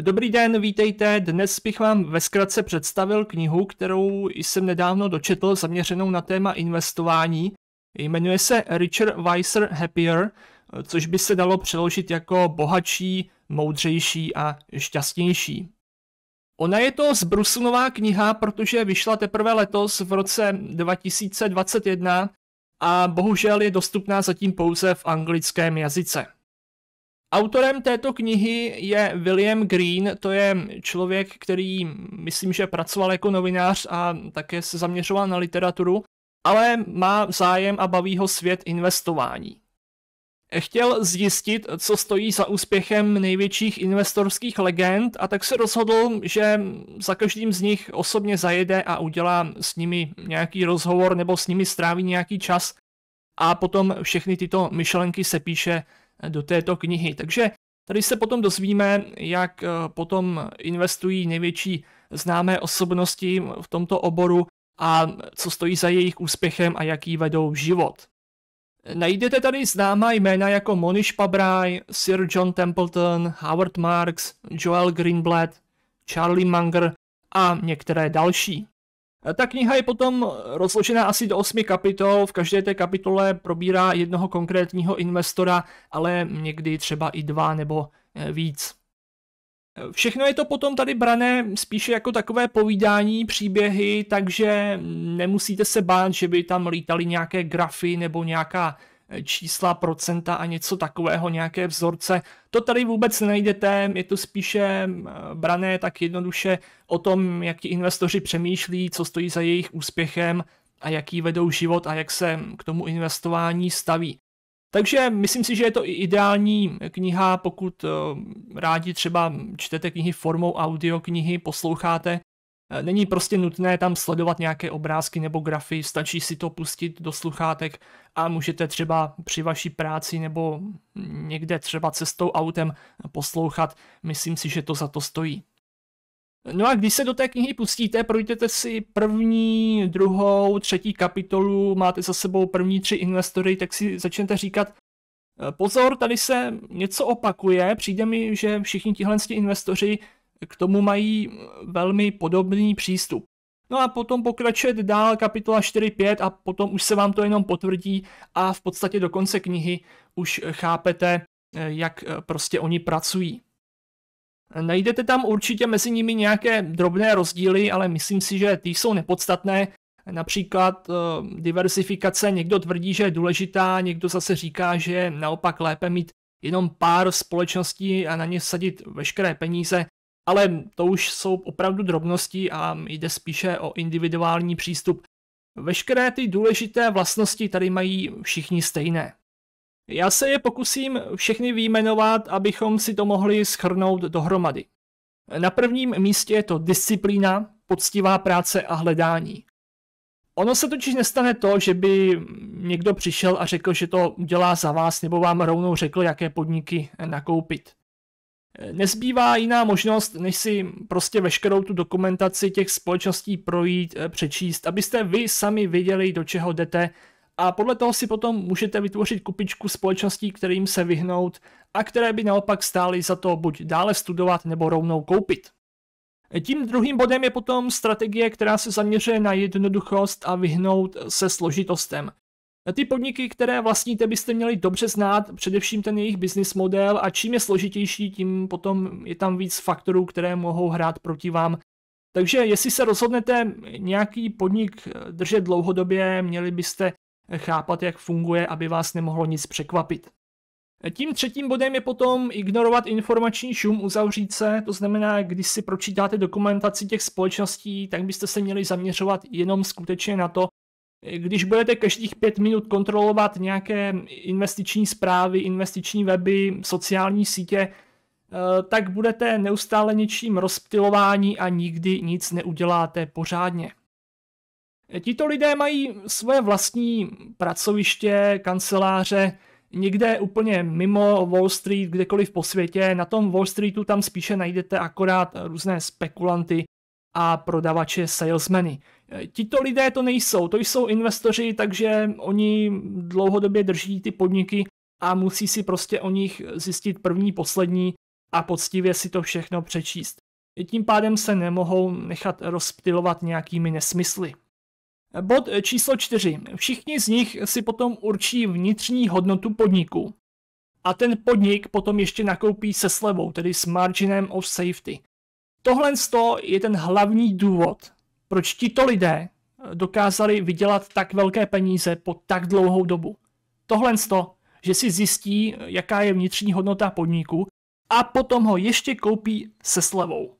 Dobrý den, vítejte. Dnes bych vám ve zkratce představil knihu, kterou jsem nedávno dočetl, zaměřenou na téma investování. Jmenuje se Richard Weiser Happier, což by se dalo přeložit jako bohatší, moudřejší a šťastnější. Ona je to zbrusunová kniha, protože vyšla teprve letos v roce 2021 a bohužel je dostupná zatím pouze v anglickém jazyce. Autorem této knihy je William Green, to je člověk, který myslím, že pracoval jako novinář a také se zaměřoval na literaturu, ale má zájem a baví ho svět investování. Chtěl zjistit, co stojí za úspěchem největších investorských legend a tak se rozhodl, že za každým z nich osobně zajede a udělá s nimi nějaký rozhovor nebo s nimi stráví nějaký čas a potom všechny tyto myšlenky se píše do této knihy. Takže tady se potom dozvíme, jak eh, potom investují největší známé osobnosti v tomto oboru a co stojí za jejich úspěchem a jaký vedou život. Najdete tady známá jména jako Monish Pabraj, Sir John Templeton, Howard Marks, Joel Greenblatt, Charlie Munger a některé další. Eh, ta kniha je potom eh, rozložena asi do osmi kapitol, v každé té kapitole probírá jednoho konkrétního investora, ale někdy třeba i dva nebo eh, víc. Všechno je to potom tady brané spíše jako takové povídání, příběhy, takže mm, nemusíte se bát, že by tam lítali nějaké grafy nebo nějaká čísla, procenta a něco takového, nějaké vzorce. To tady vůbec nenajdete, je to spíše brané tak jednoduše o tom, jak ti investoři přemýšlí, co stojí za jejich úspěchem a jaký vedou život a jak se k tomu investování staví. Takže myslím si, že je to i ideální kniha, pokud eh, rádi třeba čtete knihy formou audioknihy, posloucháte Eh, není prostě nutné tam sledovat nějaké obrázky nebo grafy, stačí si to pustit do sluchátek a můžete třeba při vaší práci nebo někde třeba cestou autem poslouchat. Myslím si, že to za to stojí. No a když se do té knihy pustíte, projdete si první, druhou, třetí kapitolu, máte za sebou první tři investory, tak si začnete říkat, eh, pozor, tady se něco opakuje, přijde mi, že všichni tihle investoři k tomu mají velmi podobný přístup. No a potom pokračuje dál kapitola 4.5 a potom už se vám to jenom potvrdí a v podstatě do konce knihy už chápete, eh, jak eh, prostě oni pracují. Najdete tam určitě mezi nimi nějaké drobné rozdíly, ale myslím si, že ty jsou nepodstatné. Například eh, diversifikace, někdo tvrdí, že je důležitá, někdo zase říká, že je naopak lépe mít jenom pár společností a na ně sadit veškeré peníze ale to už jsou opravdu drobnosti a jde spíše o individuální přístup. Veškeré ty důležité vlastnosti tady mají všichni stejné. Já se je pokusím všechny výjmenovat, abychom si to mohli schrnout dohromady. Na prvním místě je to disciplína, poctivá práce a hledání. Ono se totiž nestane to, že by někdo přišel a řekl, že to udělá za vás, nebo vám rovnou řekl, jaké podniky nakoupit. Nezbývá jiná možnost, než si prostě veškerou tu dokumentaci těch společností projít, eh, přečíst, abyste vy sami věděli, do čeho jdete a podle toho si potom můžete vytvořit kupičku společností, kterým se vyhnout a které by naopak stály za to buď dále studovat nebo rovnou koupit. Tím druhým bodem je potom strategie, která se zaměřuje na jednoduchost a vyhnout se složitostem. Ty podniky, které vlastníte, byste měli dobře znát, především ten jejich business model a čím je složitější, tím potom je tam víc faktorů, které mohou hrát proti vám. Takže jestli se rozhodnete nějaký podnik držet dlouhodobě, měli byste chápat, jak funguje, aby vás nemohlo nic překvapit. Tím třetím bodem je potom ignorovat informační šum, uzavřít se, to znamená, když si pročítáte dokumentaci těch společností, tak byste se měli zaměřovat jenom skutečně na to, když budete každých pět minut kontrolovat nějaké investiční zprávy, investiční weby, sociální sítě, eh, tak budete neustále něčím rozptilování a nikdy nic neuděláte pořádně. Tito lidé mají svoje vlastní pracoviště, kanceláře, někde úplně mimo Wall Street, kdekoliv po světě. Na tom Wall Streetu tam spíše najdete akorát různé spekulanty, a prodavače salesmeny. E, tito lidé to nejsou, to jsou investoři, takže oni dlouhodobě drží ty podniky a musí si prostě o nich zjistit první, poslední a poctivě si to všechno přečíst. Tím pádem se nemohou nechat rozptilovat nějakými nesmysly. Bod číslo 4. Všichni z nich si potom určí vnitřní hodnotu podniku. A ten podnik potom ještě nakoupí se slevou, tedy s marginem of safety. Tohle je ten hlavní důvod, proč tito lidé eh, dokázali vydělat tak velké peníze po tak dlouhou dobu. Tohle že si zjistí, eh, jaká je vnitřní hodnota podniku a potom ho ještě koupí se slevou.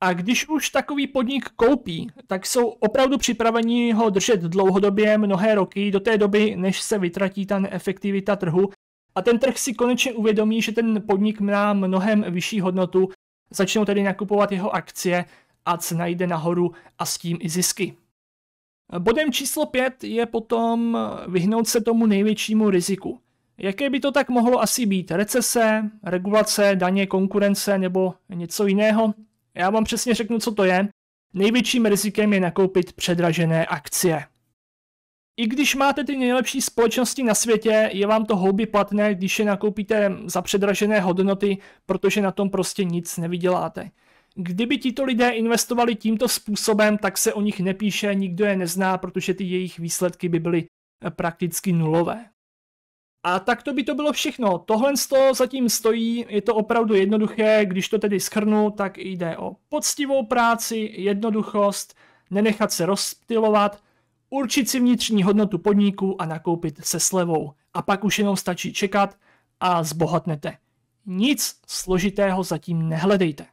A když už takový podnik koupí, tak jsou opravdu připraveni ho držet dlouhodobě mnohé roky do té doby, než se vytratí ta neefektivita trhu a ten trh si konečně uvědomí, že ten podnik má mnohem vyšší hodnotu Začnou tedy nakupovat jeho akcie a cena jde nahoru a s tím i zisky. Bodem číslo 5 je potom vyhnout se tomu největšímu riziku. Jaké by to tak mohlo asi být? Recese, regulace, daně, konkurence nebo něco jiného? Já vám přesně řeknu, co to je. Největším rizikem je nakoupit předražené akcie. I když máte ty nejlepší společnosti na světě, je vám to houby platné, když je nakoupíte za předražené hodnoty, protože na tom prostě nic nevyděláte. Kdyby tito lidé investovali tímto způsobem, tak se o nich nepíše, nikdo je nezná, protože ty jejich výsledky by byly eh, prakticky nulové. A tak to by to bylo všechno. Tohle z toho zatím stojí, je to opravdu jednoduché, když to tedy schrnu, tak jde o poctivou práci, jednoduchost, nenechat se rozptilovat, určit si vnitřní hodnotu podniku a nakoupit se slevou. A pak už jenom stačí čekat a zbohatnete. Nic složitého zatím nehledejte.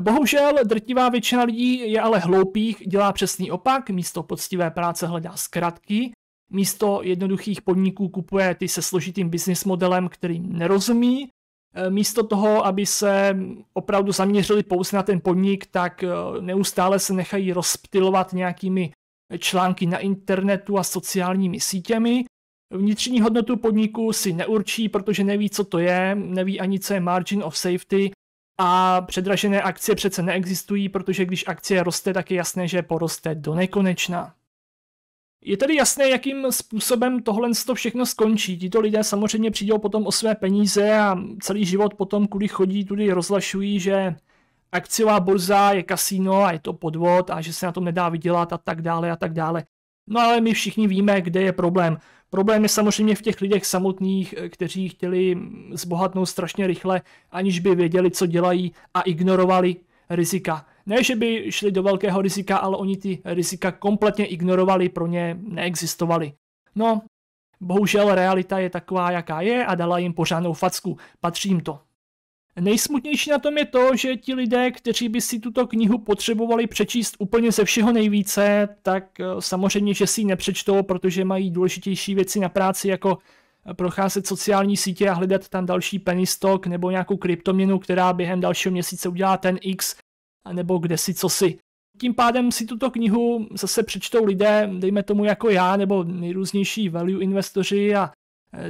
Bohužel drtivá většina lidí je ale hloupých, dělá přesný opak, místo poctivé práce hledá zkratky, místo jednoduchých podniků kupuje ty se složitým business modelem, který nerozumí, e, místo toho, aby se opravdu zaměřili pouze na ten podnik, tak e, neustále se nechají rozptilovat nějakými články na internetu a sociálními sítěmi. Vnitřní hodnotu podniku si neurčí, protože neví, co to je, neví ani, co je margin of safety a předražené akcie přece neexistují, protože když akcie roste, tak je jasné, že poroste do nekonečna. Je tedy jasné, jakým způsobem tohle to všechno skončí. Tito lidé samozřejmě přijdou potom o své peníze a celý život potom, kudy chodí, tudy rozlašují, že akciová burza je kasíno a je to podvod a že se na tom nedá vydělat a tak dále a tak dále. No ale my všichni víme, kde je problém. Problém je samozřejmě v těch lidech samotných, eh, kteří chtěli mm, zbohatnout strašně rychle, aniž by věděli, co dělají a ignorovali rizika. Ne, že by šli do velkého rizika, ale oni ty rizika kompletně ignorovali, pro ně neexistovali. No, bohužel realita je taková, jaká je a dala jim pořádnou facku. Patří jim to. Nejsmutnější na tom je to, že ti lidé, kteří by si tuto knihu potřebovali přečíst úplně ze všeho nejvíce, tak eh, samozřejmě, že si ji nepřečtou, protože mají důležitější věci na práci, jako eh, procházet sociální sítě a hledat tam další penistok nebo nějakou kryptoměnu, která během dalšího měsíce udělá ten X, nebo kde si co si. Tím pádem si tuto knihu zase přečtou lidé, dejme tomu jako já, nebo nejrůznější value investoři a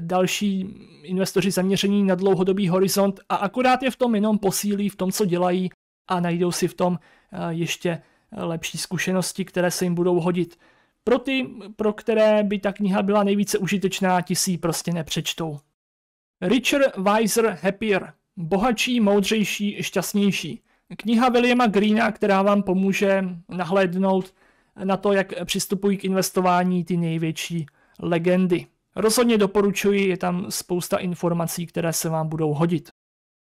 další investoři zaměření na dlouhodobý horizont a akorát je v tom jenom posílí v tom, co dělají a najdou si v tom eh, ještě lepší zkušenosti, které se jim budou hodit. Pro ty, pro které by ta kniha byla nejvíce užitečná, ti si ji prostě nepřečtou. Richard Weiser Happier. Bohatší, moudřejší, šťastnější. Kniha Williama Greena, která vám pomůže nahlédnout na to, jak přistupují k investování ty největší legendy. Rozhodně doporučuji, je tam spousta informací, které se vám budou hodit.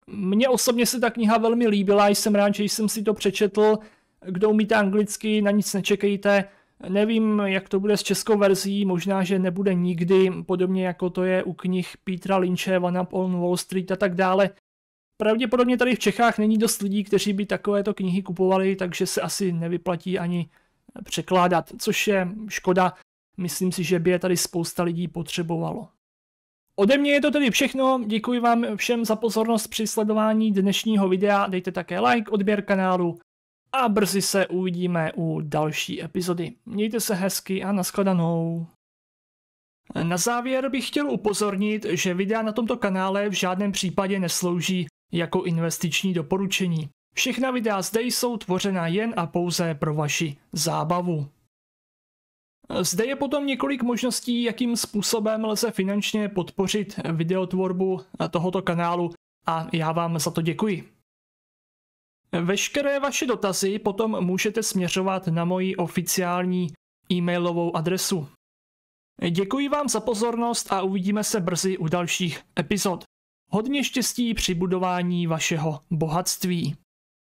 Mně osobně se ta kniha velmi líbila, jsem rád, že jsem si to přečetl. Kdo umíte anglicky, na nic nečekejte. Nevím, jak to bude s českou verzí, možná, že nebude nikdy, podobně jako to je u knih Petra Lynche, Van Up on Wall Street a tak dále. Pravděpodobně tady v Čechách není dost lidí, kteří by takovéto knihy kupovali, takže se asi nevyplatí ani překládat, což je škoda. Myslím si, že by je tady spousta lidí potřebovalo. Ode mě je to tedy všechno, děkuji vám všem za pozornost při sledování dnešního videa, dejte také like, odběr kanálu a brzy se uvidíme u další epizody. Mějte se hezky a nashledanou. Na závěr bych chtěl upozornit, že videa na tomto kanále v žádném případě neslouží jako investiční doporučení. Všechna videa zde jsou tvořena jen a pouze pro vaši zábavu. Zde je potom několik možností, jakým způsobem lze finančně podpořit videotvorbu tohoto kanálu a já vám za to děkuji. Veškeré vaše dotazy potom můžete směřovat na moji oficiální e-mailovou adresu. Děkuji vám za pozornost a uvidíme se brzy u dalších epizod. Hodně štěstí při budování vašeho bohatství.